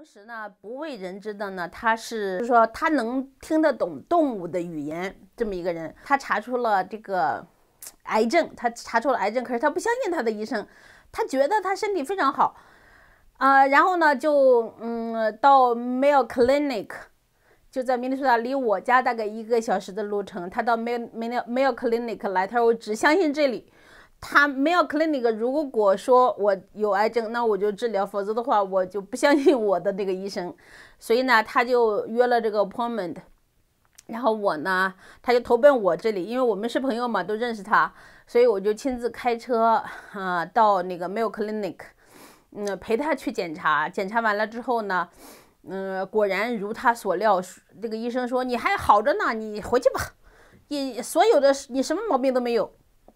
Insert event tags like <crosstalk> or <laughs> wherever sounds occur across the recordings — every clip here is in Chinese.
同时呢，不为人知的呢，他是就是说他能听得懂动物的语言这么一个人，他查出了这个癌症，他查出了癌症，可是他不相信他的医生，他觉得他身体非常好，啊，然后呢就嗯到 Mayo Clinic，就在明尼苏达离我家大概一个小时的路程，他到 Mayo Mayo Mayo Clinic 来，他说我只相信这里。他没有 clinic，如果说我有癌症，那我就治疗；否则的话，我就不相信我的那个医生。所以呢，他就约了这个 appointment，然后我呢，他就投奔我这里，因为我们是朋友嘛，都认识他，所以我就亲自开车啊到那个 m a clinic，嗯，陪他去检查。检查完了之后呢，嗯，果然如他所料，这个医生说：“你还好着呢，你回去吧，你所有的你什么毛病都没有。”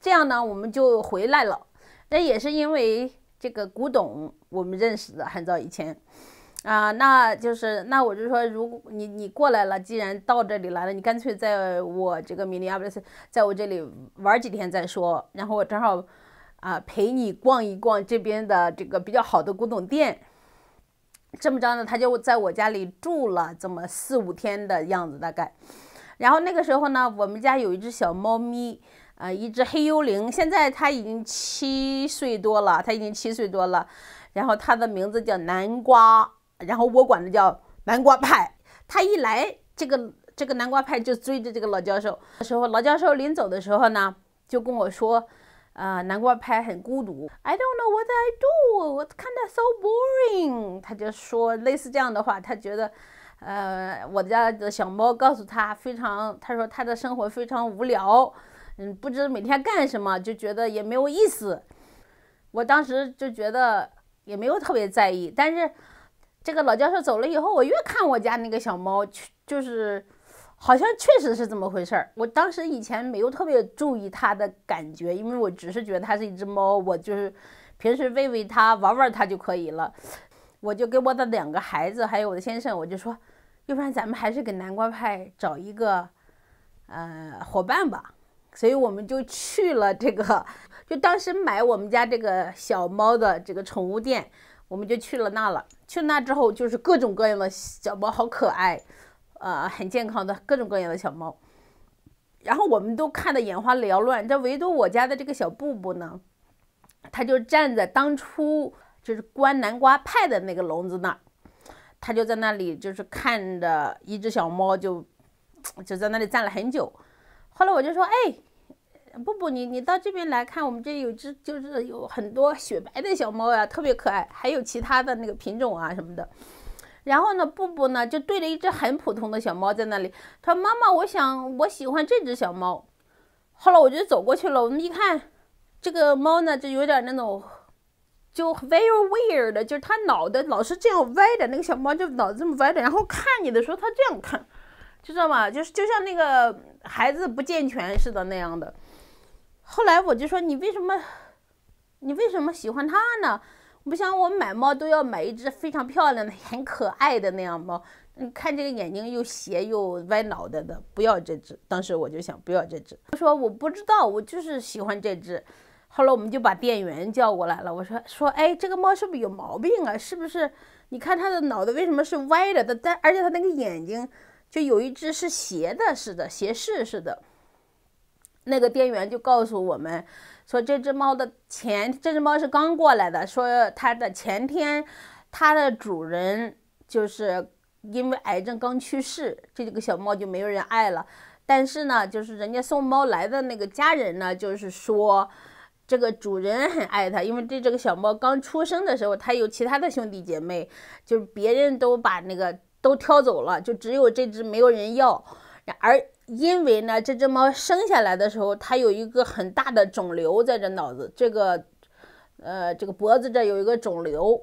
这样呢，我们就回来了。那也是因为这个古董，我们认识的很早以前，啊，那就是那我就说，如果你你过来了，既然到这里来了，你干脆在我这个米利亚布斯，在我这里玩几天再说。然后我正好啊，陪你逛一逛这边的这个比较好的古董店。这么着呢，他就在我家里住了这么四五天的样子，大概。然后那个时候呢，我们家有一只小猫咪。啊，一只黑幽灵，现在它已经七岁多了，它已经七岁多了。然后它的名字叫南瓜，然后我管它叫南瓜派。它一来，这个这个南瓜派就追着这个老教授。的时候，老教授临走的时候呢，就跟我说：“啊，南瓜派很孤独。” I don't know what I do. What kind of so boring？他就说类似这样的话，他觉得，呃，我家的小猫告诉他非常，他说他的生活非常无聊。嗯，不知每天干什么，就觉得也没有意思。我当时就觉得也没有特别在意。但是这个老教授走了以后，我越看我家那个小猫，就是好像确实是这么回事儿。我当时以前没有特别注意它的感觉，因为我只是觉得它是一只猫，我就是平时喂喂它、玩玩它就可以了。我就给我的两个孩子还有我的先生，我就说，要不然咱们还是给南瓜派找一个呃伙伴吧。所以我们就去了这个，就当时买我们家这个小猫的这个宠物店，我们就去了那了。去那之后，就是各种各样的小猫，好可爱，呃，很健康的，各种各样的小猫。然后我们都看的眼花缭乱，但唯独我家的这个小布布呢，它就站在当初就是关南瓜派的那个笼子那儿，它就在那里就是看着一只小猫，就就在那里站了很久。后来我就说，哎，布布，你你到这边来看，我们这有只就是有很多雪白的小猫呀，特别可爱，还有其他的那个品种啊什么的。然后呢，布布呢就对着一只很普通的小猫在那里，说妈妈，我想我喜欢这只小猫。后来我就走过去了，我们一看，这个猫呢就有点那种，就 very weird，就是它脑袋老是这样歪的，那个小猫就脑子这么歪的，然后看你的时候它这样看。知道吗？就是就像那个孩子不健全似的那样的。后来我就说：“你为什么，你为什么喜欢它呢？”我不想，我买猫都要买一只非常漂亮的、<laughs> 很可爱的那样猫。你看这个眼睛又斜又歪脑袋的，不要这只。当时我就想不要这只。他说：“我不知道，我就是喜欢这只。”后来我们就把店员叫过来了。我说：“说，哎，这个猫是不是有毛病啊？是不是？你看它的脑袋为什么是歪着的？但而且它那个眼睛……”就有一只是斜的似的，斜视似的。那个店员就告诉我们说，这只猫的前，这只猫是刚过来的。说它的前天，它的主人就是因为癌症刚去世，这几个小猫就没有人爱了。但是呢，就是人家送猫来的那个家人呢，就是说这个主人很爱它，因为这这个小猫刚出生的时候，它有其他的兄弟姐妹，就是别人都把那个。都挑走了，就只有这只没有人要。然而，因为呢这只猫生下来的时候，它有一个很大的肿瘤在这脑子，这个，呃，这个脖子这有一个肿瘤。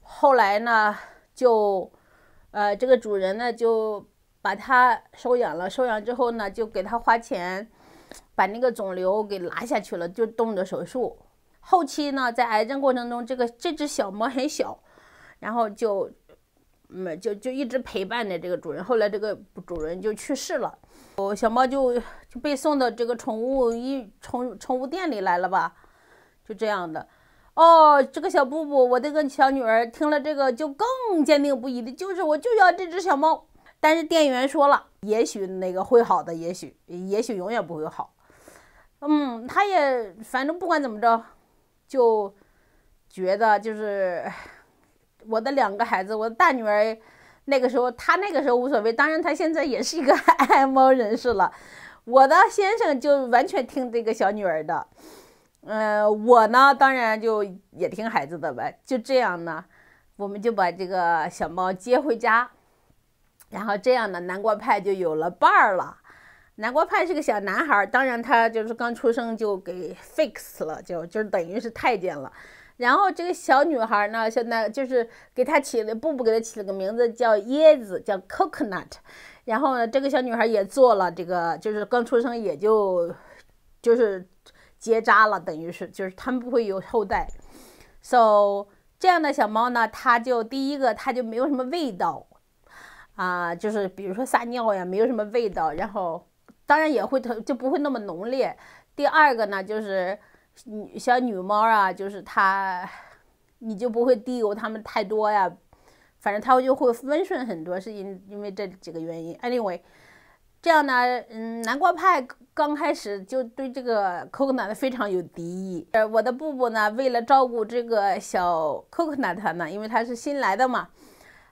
后来呢，就，呃，这个主人呢就把它收养了。收养之后呢，就给它花钱把那个肿瘤给拉下去了，就动了手术。后期呢，在癌症过程中，这个这只小猫很小，然后就。嗯，就就一直陪伴着这个主人，后来这个主人就去世了，哦，小猫就就被送到这个宠物一宠宠物店里来了吧，就这样的，哦，这个小布布，我这个小女儿听了这个就更坚定不移的，就是我就要这只小猫，但是店员说了，也许那个会好的，也许也许永远不会好，嗯，他也反正不管怎么着，就觉得就是。我的两个孩子，我的大女儿，那个时候她那个时候无所谓，当然她现在也是一个爱 <laughs> 猫人士了。我的先生就完全听这个小女儿的，嗯，我呢当然就也听孩子的呗。就这样呢，我们就把这个小猫接回家，然后这样呢，南瓜派就有了伴儿了。南瓜派是个小男孩，当然他就是刚出生就给 fix 了，就就是等于是太监了。然后这个小女孩呢，现在就是给她起了布布，给她起了个名字叫椰子，叫 coconut。然后呢，这个小女孩也做了这个，就是刚出生也就，就是结扎了，等于是就是他们不会有后代。So 这样的小猫呢，它就第一个，它就没有什么味道，啊，就是比如说撒尿呀，没有什么味道。然后当然也会，就不会那么浓烈。第二个呢，就是。女小女猫啊，就是它，你就不会滴油它们太多呀。反正它就会温顺很多，是因因为这几个原因。Anyway，这样呢，嗯，南瓜派刚开始就对这个 coconut 非常有敌意。我的布布呢，为了照顾这个小 coconut 呢，因为它是新来的嘛，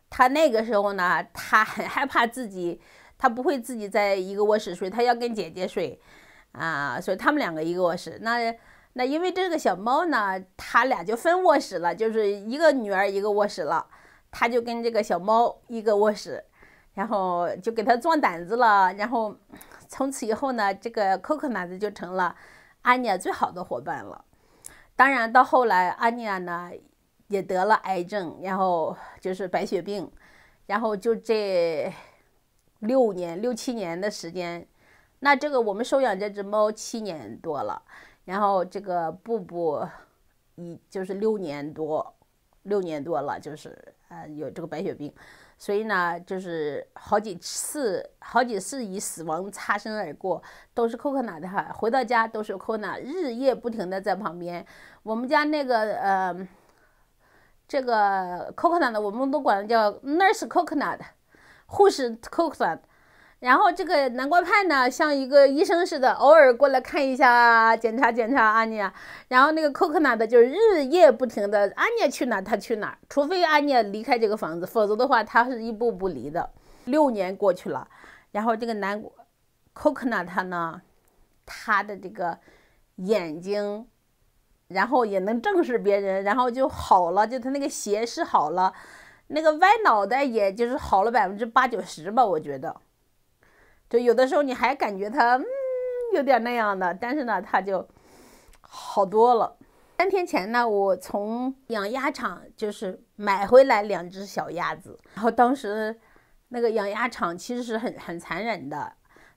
它那个时候呢，它很害怕自己，它不会自己在一个卧室睡，它要跟姐姐睡，啊，所以他们两个一个卧室，那。那因为这个小猫呢，他俩就分卧室了，就是一个女儿一个卧室了，他就跟这个小猫一个卧室，然后就给他壮胆子了，然后从此以后呢，这个 COCO 猫子就成了安妮亚最好的伙伴了。当然，到后来安妮亚呢也得了癌症，然后就是白血病，然后就这六年六七年的时间，那这个我们收养这只猫七年多了。然后这个布布已就是六年多，六年多了，就是呃有这个白血病，所以呢就是好几次好几次以死亡擦身而过，都是 coconut 的，回到家都是 coconut 日夜不停的在旁边。我们家那个呃这个 coconut 的，我们都管它叫 nurse coconut，护士 coconut。然后这个南瓜派呢，像一个医生似的，偶尔过来看一下，检查检查阿亚。然后那个 coconut 的就是日夜不停的，阿亚去哪他去哪除非阿亚离开这个房子，否则的话他是一步不离的。六年过去了，然后这个南瓜 coconut 他呢，他的这个眼睛，然后也能正视别人，然后就好了，就他那个斜视好了，那个歪脑袋也就是好了百分之八九十吧，我觉得。就有的时候你还感觉它嗯有点那样的，但是呢它就好多了。三天前呢，我从养鸭场就是买回来两只小鸭子，然后当时那个养鸭场其实是很很残忍的，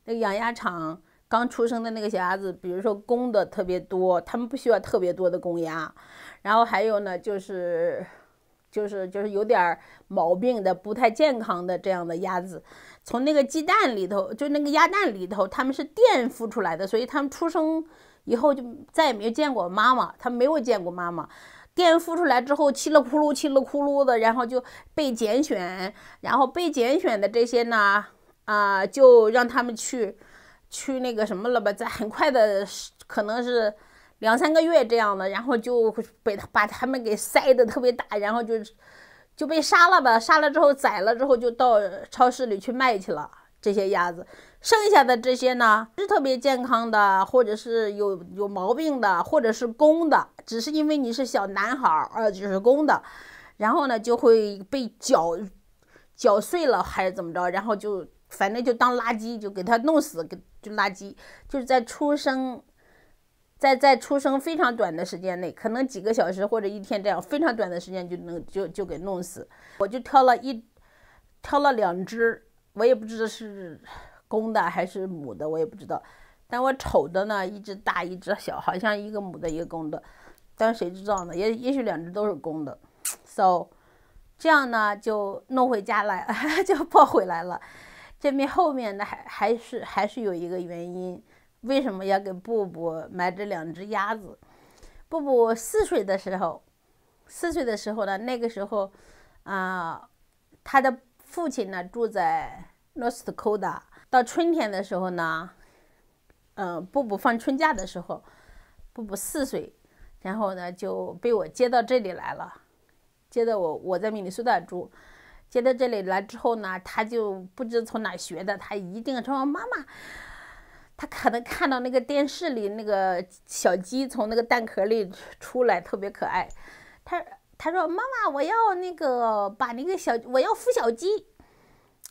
那个养鸭场刚出生的那个小鸭子，比如说公的特别多，他们不需要特别多的公鸭，然后还有呢就是就是就是有点毛病的、不太健康的这样的鸭子。从那个鸡蛋里头，就那个鸭蛋里头，他们是垫孵出来的，所以他们出生以后就再也没有见过妈妈，他没有见过妈妈，垫孵出来之后，气了咕噜，气了咕噜的，然后就被拣选，然后被拣选的这些呢，啊，就让他们去，去那个什么了吧，在很快的，可能是两三个月这样的，然后就被把他们给塞的特别大，然后就是。就被杀了吧，杀了之后宰了之后就到超市里去卖去了。这些鸭子，剩下的这些呢，是特别健康的，或者是有有毛病的，或者是公的，只是因为你是小男孩儿，呃，就是公的，然后呢就会被搅搅碎了还是怎么着？然后就反正就当垃圾，就给它弄死，给就垃圾，就是在出生。在在出生非常短的时间内，可能几个小时或者一天这样非常短的时间就能就就给弄死。我就挑了一，挑了两只，我也不知道是公的还是母的，我也不知道。但我瞅的呢，一只大，一只小，好像一个母的，一个公的。但谁知道呢？也也许两只都是公的。So，这样呢就弄回家来，<laughs> 就抱回来了。这边后面呢还还是还是有一个原因。为什么要给布布买这两只鸭子？布布四岁的时候，四岁的时候呢，那个时候，啊，他的父亲呢住在 Dakota。到春天的时候呢，嗯，布布放春假的时候，布布四岁，然后呢就被我接到这里来了。接到我，我在密西苏达住，接到这里来之后呢，他就不知从哪学的，他一定说妈妈。他可能看到那个电视里那个小鸡从那个蛋壳里出来，特别可爱。他他说妈妈，我要那个把那个小我要孵小鸡。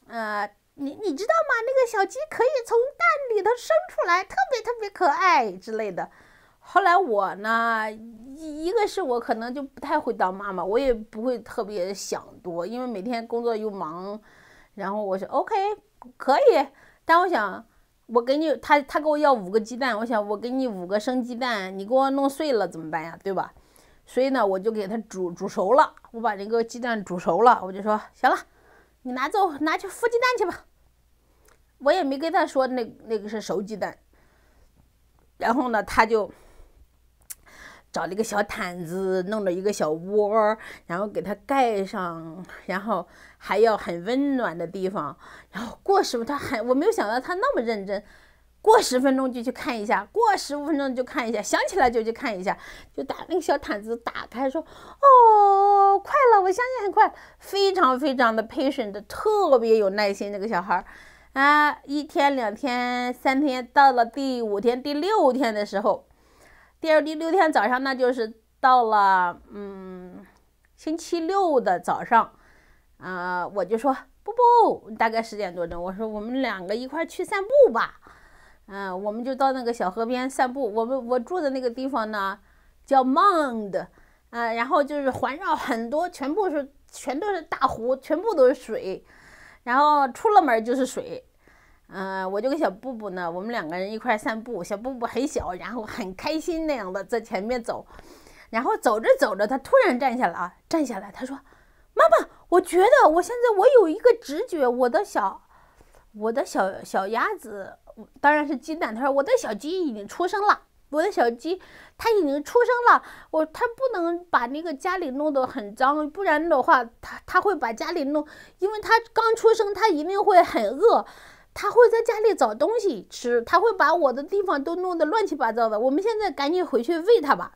呃，你你知道吗？那个小鸡可以从蛋里头生出来，特别特别可爱之类的。后来我呢，一一个是我可能就不太会当妈妈，我也不会特别想多，因为每天工作又忙。然后我说 OK 可以，但我想。我给你，他他给我要五个鸡蛋，我想我给你五个生鸡蛋，你给我弄碎了怎么办呀？对吧？所以呢，我就给他煮煮熟了，我把这个鸡蛋煮熟了，我就说行了，你拿走，拿去孵鸡蛋去吧。我也没跟他说那那个是熟鸡蛋。然后呢，他就。找了一个小毯子，弄了一个小窝，然后给它盖上，然后还要很温暖的地方。然后过十，他还我没有想到他那么认真，过十分钟就去看一下，过十五分钟就看一下，想起来就去看一下，就把那个小毯子打开，说：“哦，快了，我相信很快。”非常非常的 patient，特别有耐心那个小孩儿，啊，一天、两天、三天，到了第五天、第六天的时候。第二第六天早上，那就是到了嗯，星期六的早上，啊，我就说不不，大概十点多钟，我说我们两个一块去散步吧，嗯，我们就到那个小河边散步。我们我住的那个地方呢，叫 Mund，o 啊，然后就是环绕很多，全部是全都是大湖，全部都是水，然后出了门就是水。嗯，我就跟小布布呢，我们两个人一块散步。小布布很小，然后很开心那样的在前面走。然后走着走着，他突然站下来啊，站下来，他说：“妈妈，我觉得我现在我有一个直觉，我的小，我的小小鸭子，当然是鸡蛋。他说我的小鸡已经出生了，我的小鸡它已经出生了。我它不能把那个家里弄得很脏，不然的话，它它会把家里弄，因为它刚出生，它一定会很饿。”他会在家里找东西吃，他会把我的地方都弄得乱七八糟的。我们现在赶紧回去喂他吧。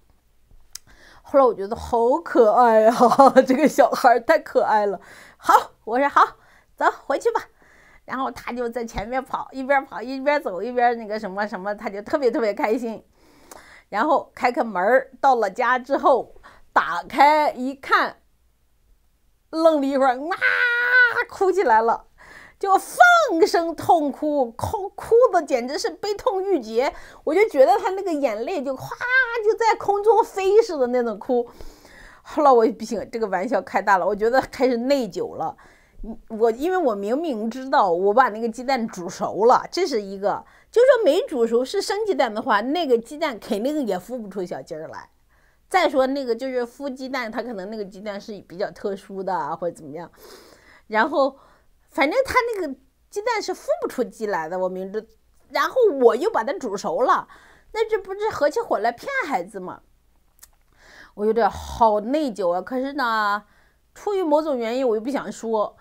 后来我觉得好可爱呀，<laughs> 这个小孩太可爱了。好，我说好，走回去吧。然后他就在前面跑，一边跑一边走一边那个什么什么，他就特别特别开心。然后开开门到了家之后打开一看，愣了一会儿，哇，哭起来了。就放声痛哭，哭哭的简直是悲痛欲绝。我就觉得他那个眼泪就哗，就在空中飞似的那种哭。后来我不行，这个玩笑开大了，我觉得开始内疚了。我因为我明明知道我把那个鸡蛋煮熟了，这是一个；就说没煮熟是生鸡蛋的话，那个鸡蛋肯定也孵不出小鸡儿来。再说那个就是孵鸡蛋，它可能那个鸡蛋是比较特殊的或者怎么样。然后。反正他那个鸡蛋是孵不出鸡来的，我明知，然后我又把它煮熟了，那这不是合起伙来骗孩子吗？我有点好内疚啊。可是呢，出于某种原因，我又不想说。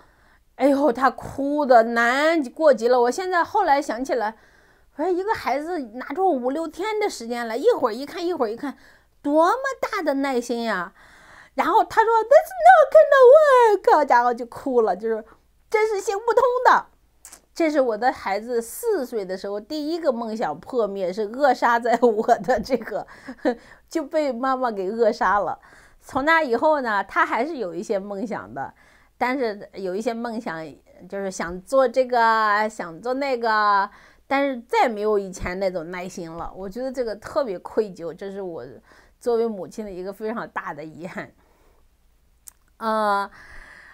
哎呦，他哭的难过极了。我现在后来想起来，我、哎，一个孩子拿出五六天的时间来，一会儿一看，一会儿一看，多么大的耐心呀！然后他说：“That's not gonna work。”，好家伙，就哭了，就是。真是行不通的。这是我的孩子四岁的时候第一个梦想破灭，是扼杀在我的这个，<laughs> 就被妈妈给扼杀了。从那以后呢，他还是有一些梦想的，但是有一些梦想就是想做这个，想做那个，但是再没有以前那种耐心了。我觉得这个特别愧疚，这是我作为母亲的一个非常大的遗憾。嗯，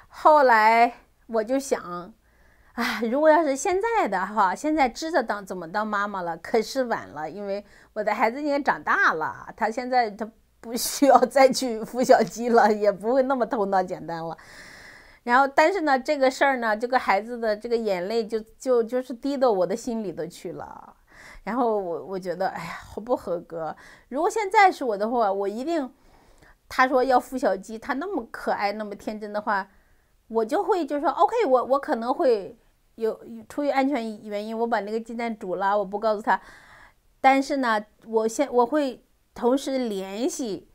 后来。我就想，哎，如果要是现在的哈，现在知道当怎么当妈妈了，可是晚了，因为我的孩子已经长大了，他现在他不需要再去孵小鸡了，也不会那么头脑简单了。然后，但是呢，这个事儿呢，这个孩子的这个眼泪就就就是滴到我的心里头去了。然后我我觉得，哎呀，好不合格。如果现在是我的话，我一定，他说要孵小鸡，他那么可爱，那么天真的话。我就会就说 O.K.，我我可能会有出于安全原因，我把那个鸡蛋煮了，我不告诉他。但是呢，我先我会同时联系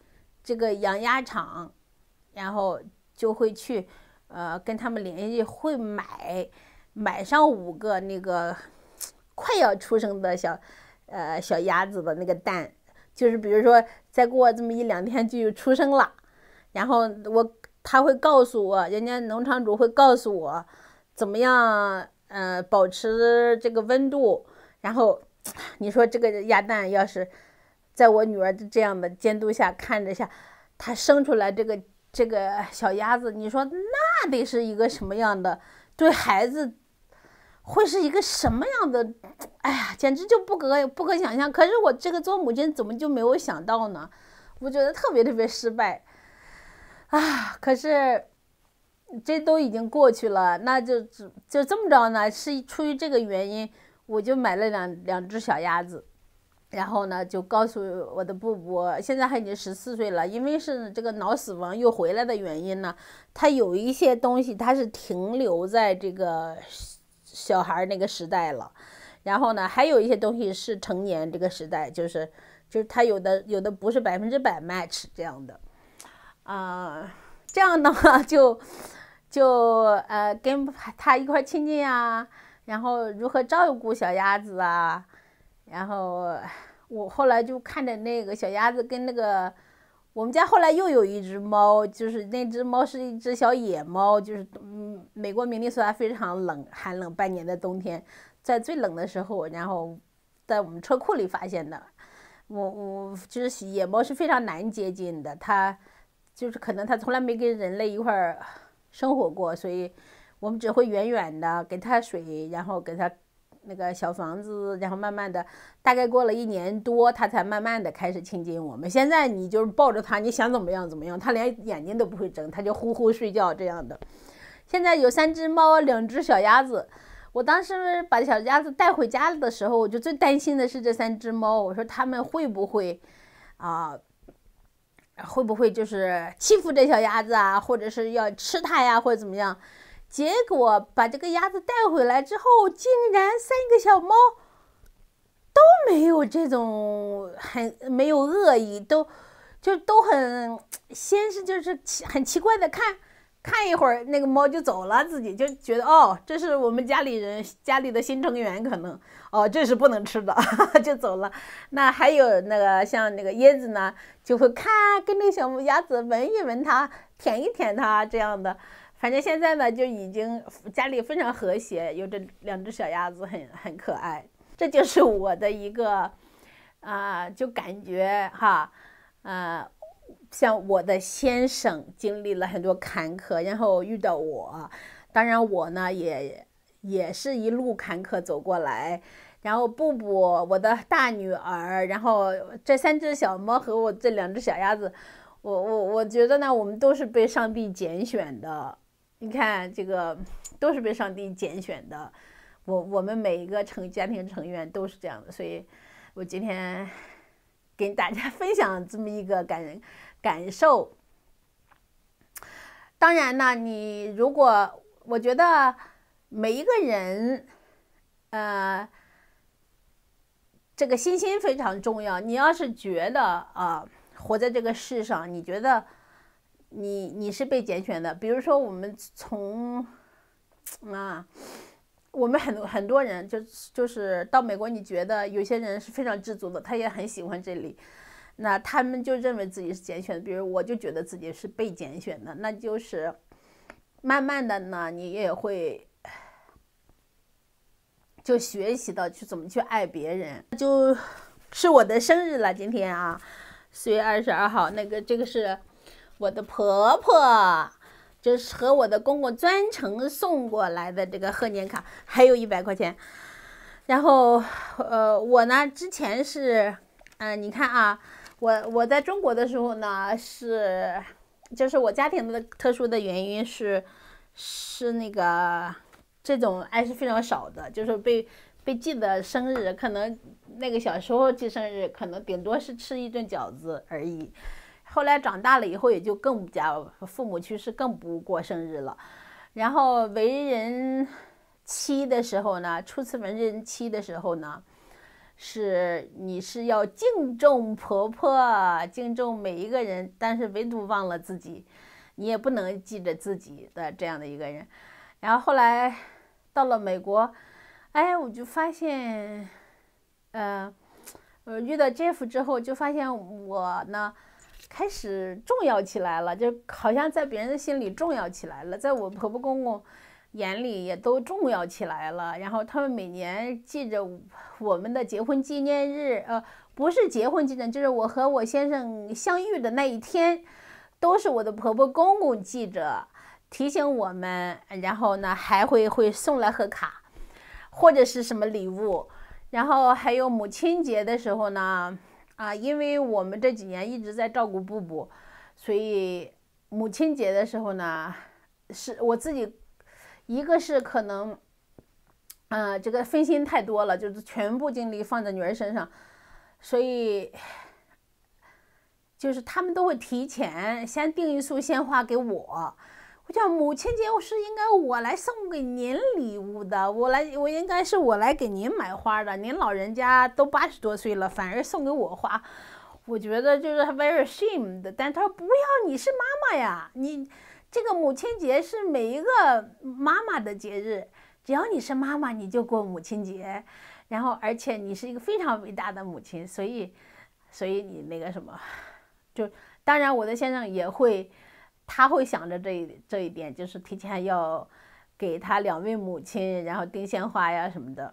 这个养鸭场，然后就会去呃跟他们联系，会买买上五个那个快要出生的小呃小鸭子的那个蛋，就是比如说再过这么一两天就出生了，然后我。他会告诉我，人家农场主会告诉我，怎么样，嗯，保持这个温度。然后，你说这个鸭蛋要是在我女儿的这样的监督下看着下，它生出来这个这个小鸭子，你说那得是一个什么样的？对孩子，会是一个什么样的？哎呀，简直就不可不可想象。可是我这个做母亲怎么就没有想到呢？我觉得特别特别失败。啊，可是，这都已经过去了，那就就这么着呢。是出于这个原因，我就买了两两只小鸭子，然后呢，就告诉我的布布，现在还已经十四岁了。因为是这个脑死亡又回来的原因呢，他有一些东西他是停留在这个小孩那个时代了，然后呢，还有一些东西是成年这个时代，就是就是他有的有的不是百分之百 match 这样的。啊，这样的话就就呃跟他一块亲近啊，然后如何照顾小鸭子啊，然后我后来就看着那个小鸭子跟那个我们家后来又有一只猫，就是那只猫是一只小野猫，就是嗯，美国明尼苏达非常冷寒冷半年的冬天，在最冷的时候，然后在我们车库里发现的，我我就是野猫是非常难接近的，它。就是可能它从来没跟人类一块儿生活过，所以我们只会远远的给它水，然后给它那个小房子，然后慢慢的，大概过了一年多，它才慢慢的开始亲近我们。现在你就是抱着它，你想怎么样怎么样，它连眼睛都不会睁，它就呼呼睡觉这样的。现在有三只猫，两只小鸭子。我当时把小鸭子带回家的时候，我就最担心的是这三只猫，我说它们会不会啊？会不会就是欺负这小鸭子啊，或者是要吃它呀，或者怎么样？结果把这个鸭子带回来之后，竟然三个小猫都没有这种很没有恶意，都就都很先是就是奇很奇怪的看看一会儿，那个猫就走了，自己就觉得哦，这是我们家里人家里的新成员可能。哦，这是不能吃的，<laughs> 就走了。那还有那个像那个椰子呢，就会看跟那小鸭子闻一闻它，舔一舔它这样的。反正现在呢，就已经家里非常和谐，有这两只小鸭子，很很可爱。这就是我的一个啊，就感觉哈，呃，像我的先生经历了很多坎坷，然后遇到我，当然我呢也也是一路坎坷走过来。然后布布，我的大女儿，然后这三只小猫和我这两只小鸭子，我我我觉得呢，我们都是被上帝拣选的。你看，这个都是被上帝拣选的。我我们每一个成家庭成员都是这样的，所以，我今天跟大家分享这么一个感感受。当然呢，你如果我觉得每一个人，呃。这个信心非常重要。你要是觉得啊，活在这个世上，你觉得你你是被拣选的。比如说，我们从啊，我们很多很多人，就就是到美国，你觉得有些人是非常知足的，他也很喜欢这里，那他们就认为自己是拣选的。比如，我就觉得自己是被拣选的，那就是慢慢的呢，你也会。就学习的去怎么去爱别人，就是我的生日了。今天啊，四月二十二号，那个这个是我的婆婆，就是和我的公公专程送过来的这个贺年卡，还有一百块钱。然后，呃，我呢之前是，嗯，你看啊，我我在中国的时候呢是，就是我家庭的特殊的原因是，是那个。这种爱是非常少的，就是被被记得生日，可能那个小时候记生日，可能顶多是吃一顿饺子而已。后来长大了以后，也就更加父母去世更不过生日了。然后为人妻的时候呢，初次为人妻的时候呢，是你是要敬重婆婆，敬重每一个人，但是唯独忘了自己你也不能记着自己的这样的一个人。然后后来。到了美国，哎，我就发现，呃，呃，遇到 Jeff 之后，就发现我呢，开始重要起来了，就好像在别人的心里重要起来了，在我婆婆公公眼里也都重要起来了。然后他们每年记着我们的结婚纪念日，呃，不是结婚纪念，就是我和我先生相遇的那一天，都是我的婆婆公公记着。提醒我们，然后呢还会会送来贺卡，或者是什么礼物，然后还有母亲节的时候呢，啊，因为我们这几年一直在照顾布布，所以母亲节的时候呢，是我自己，一个是可能，嗯，这个分心太多了，就是全部精力放在女儿身上，所以，就是他们都会提前先订一束鲜花给我。我叫母亲节我是应该我来送给您礼物的，我来我应该是我来给您买花的。您老人家都八十多岁了，反而送给我花，我觉得就是 very shame 的。但他说不要，你是妈妈呀，你这个母亲节是每一个妈妈的节日，只要你是妈妈，你就过母亲节。然后而且你是一个非常伟大的母亲，所以，所以你那个什么，就当然我的先生也会。他会想着这一这一点，就是提前要给他两位母亲，然后订鲜花呀什么的。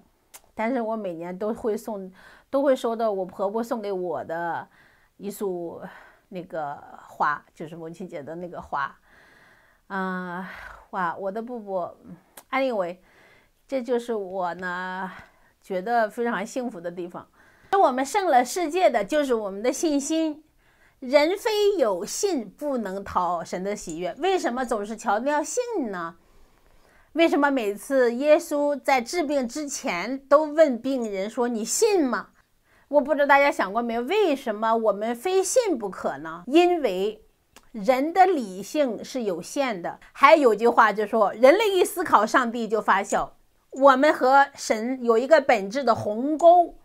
但是我每年都会送，都会收到我婆婆送给我的一束那个花，就是母亲节的那个花。啊，哇，我的布布，安利伟，这就是我呢觉得非常幸福的地方。我们胜了世界的就是我们的信心。人非有信不能讨神的喜悦。为什么总是强调信呢？为什么每次耶稣在治病之前都问病人说：“你信吗？”我不知道大家想过没有，为什么我们非信不可呢？因为人的理性是有限的。还有句话就说：“人类一思考，上帝就发笑。”我们和神有一个本质的鸿沟。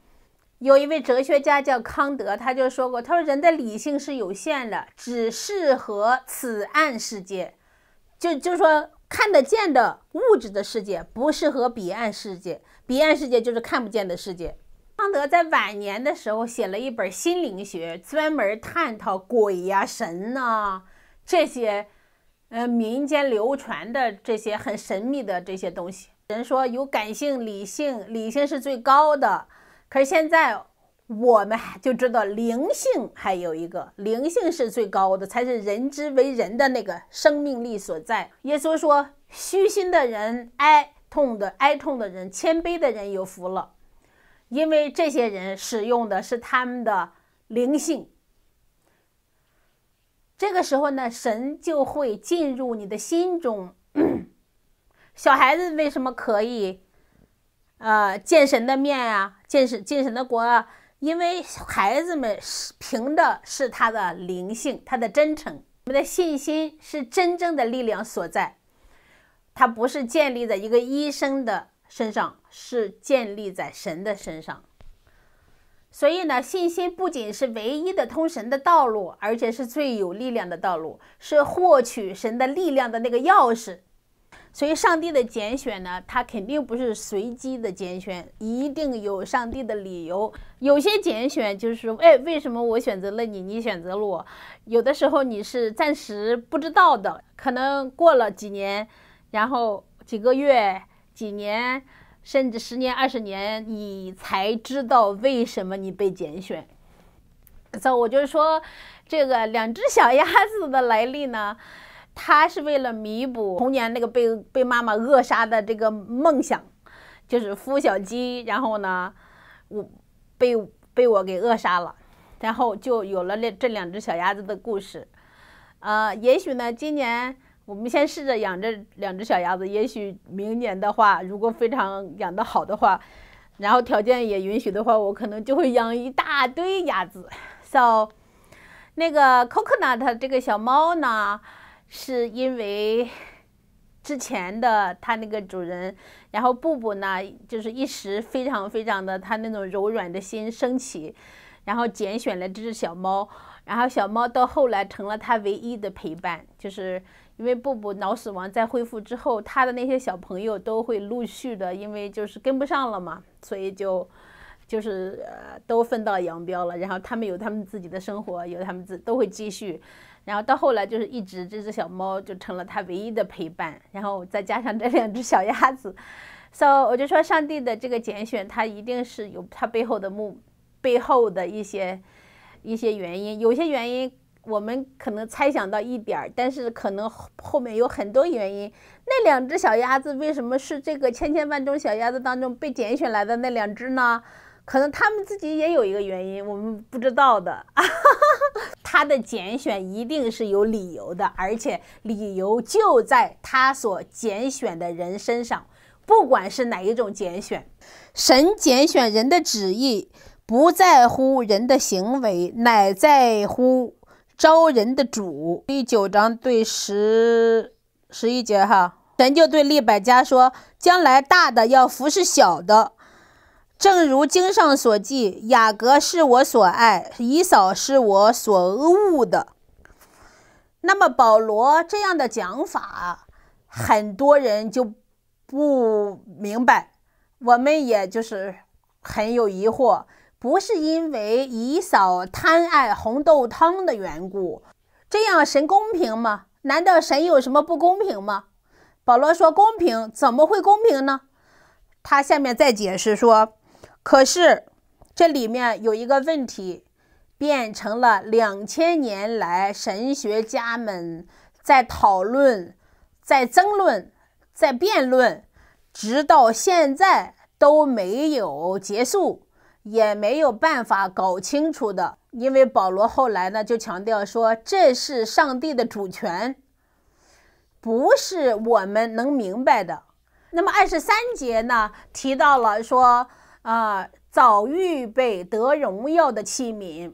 有一位哲学家叫康德，他就说过：“他说人的理性是有限的，只适合此岸世界，就就说看得见的物质的世界不适合彼岸世界。彼岸世界就是看不见的世界。”康德在晚年的时候写了一本《心灵学》，专门探讨鬼呀、神呐这些，呃，民间流传的这些很神秘的这些东西。人说有感性、理性，理性是最高的。可是现在，我们就知道灵性还有一个灵性是最高的，才是人之为人的那个生命力所在。耶稣说：“虚心的人、哀痛的、哀痛的人、谦卑的人有福了，因为这些人使用的是他们的灵性。这个时候呢，神就会进入你的心中。<coughs> 小孩子为什么可以，呃，见神的面啊？”进神，进神的国，因为孩子们是凭的是他的灵性，他的真诚，我们的信心是真正的力量所在。它不是建立在一个医生的身上，是建立在神的身上。所以呢，信心不仅是唯一的通神的道路，而且是最有力量的道路，是获取神的力量的那个钥匙。所以，上帝的拣选呢，他肯定不是随机的拣选，一定有上帝的理由。有些拣选就是，哎，为什么我选择了你，你选择了我？有的时候你是暂时不知道的，可能过了几年，然后几个月、几年，甚至十年、二十年，你才知道为什么你被拣选。所以，我就是说，这个两只小鸭子的来历呢？他是为了弥补童年那个被被妈妈扼杀的这个梦想，就是孵小鸡，然后呢，我被被我给扼杀了，然后就有了这这两只小鸭子的故事。呃，也许呢，今年我们先试着养这两只小鸭子，也许明年的话，如果非常养得好的话，然后条件也允许的话，我可能就会养一大堆鸭子。So，那个 Coconut 这个小猫呢？是因为之前的他那个主人，然后布布呢，就是一时非常非常的他那种柔软的心升起，然后拣选了这只小猫，然后小猫到后来成了他唯一的陪伴，就是因为布布脑死亡在恢复之后，他的那些小朋友都会陆续的，因为就是跟不上了嘛，所以就就是呃都分道扬镳了，然后他们有他们自己的生活，有他们自都会继续。然后到后来就是一直这只小猫就成了他唯一的陪伴，然后再加上这两只小鸭子，so 我就说上帝的这个拣选它一定是有它背后的幕背后的一些一些原因，有些原因我们可能猜想到一点儿，但是可能后面有很多原因。那两只小鸭子为什么是这个千千万种小鸭子当中被拣选来的那两只呢？可能它们自己也有一个原因，我们不知道的 <laughs> 他的拣选一定是有理由的，而且理由就在他所拣选的人身上，不管是哪一种拣选。神拣选人的旨意不在乎人的行为，乃在乎招人的主。第九章对十十一节哈，神就对利百加说：“将来大的要服侍小的。”正如经上所记，雅各是我所爱，以扫是我所恶的。那么保罗这样的讲法，很多人就不明白，我们也就是很有疑惑。不是因为以扫贪爱红豆汤的缘故，这样神公平吗？难道神有什么不公平吗？保罗说公平，怎么会公平呢？他下面再解释说。可是，这里面有一个问题，变成了两千年来神学家们在讨论、在争论、在辩论，直到现在都没有结束，也没有办法搞清楚的。因为保罗后来呢就强调说，这是上帝的主权，不是我们能明白的。那么二十三节呢提到了说。啊，早预备得荣耀的器皿，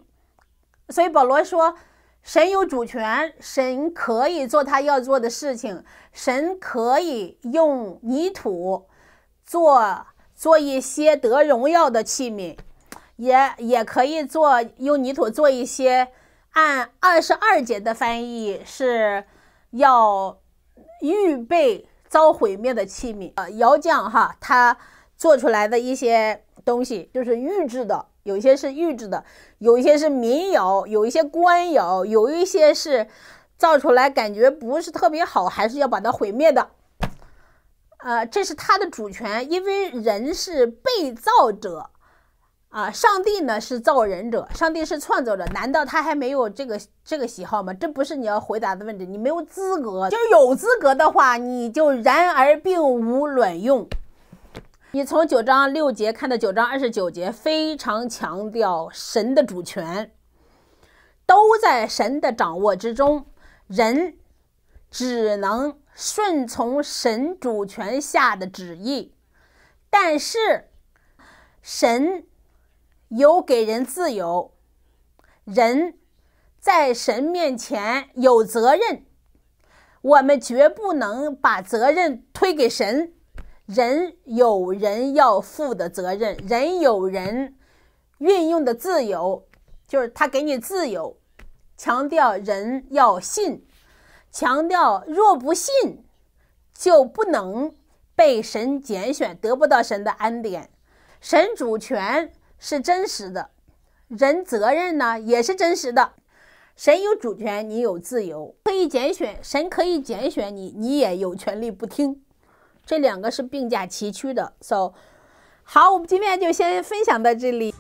所以保罗说，神有主权，神可以做他要做的事情，神可以用泥土做做一些得荣耀的器皿，也也可以做用泥土做一些按二十二节的翻译是要预备遭毁灭的器皿啊，窑匠哈他。做出来的一些东西就是预制的，有一些是预制的，有一些是民窑，有一些官窑，有一些是造出来感觉不是特别好，还是要把它毁灭的。呃，这是他的主权，因为人是被造者啊，上帝呢是造人者，上帝是创造者，难道他还没有这个这个喜好吗？这不是你要回答的问题，你没有资格。就有资格的话，你就然而并无卵用。你从九章六节看到九章二十九节，非常强调神的主权，都在神的掌握之中，人只能顺从神主权下的旨意。但是，神有给人自由，人在神面前有责任，我们绝不能把责任推给神。人有人要负的责任，人有人运用的自由，就是他给你自由。强调人要信，强调若不信，就不能被神拣选，得不到神的恩典。神主权是真实的，人责任呢也是真实的。神有主权，你有自由，可以拣选，神可以拣选你，你也有权利不听。这两个是并驾齐驱的，so 好，我们今天就先分享到这里。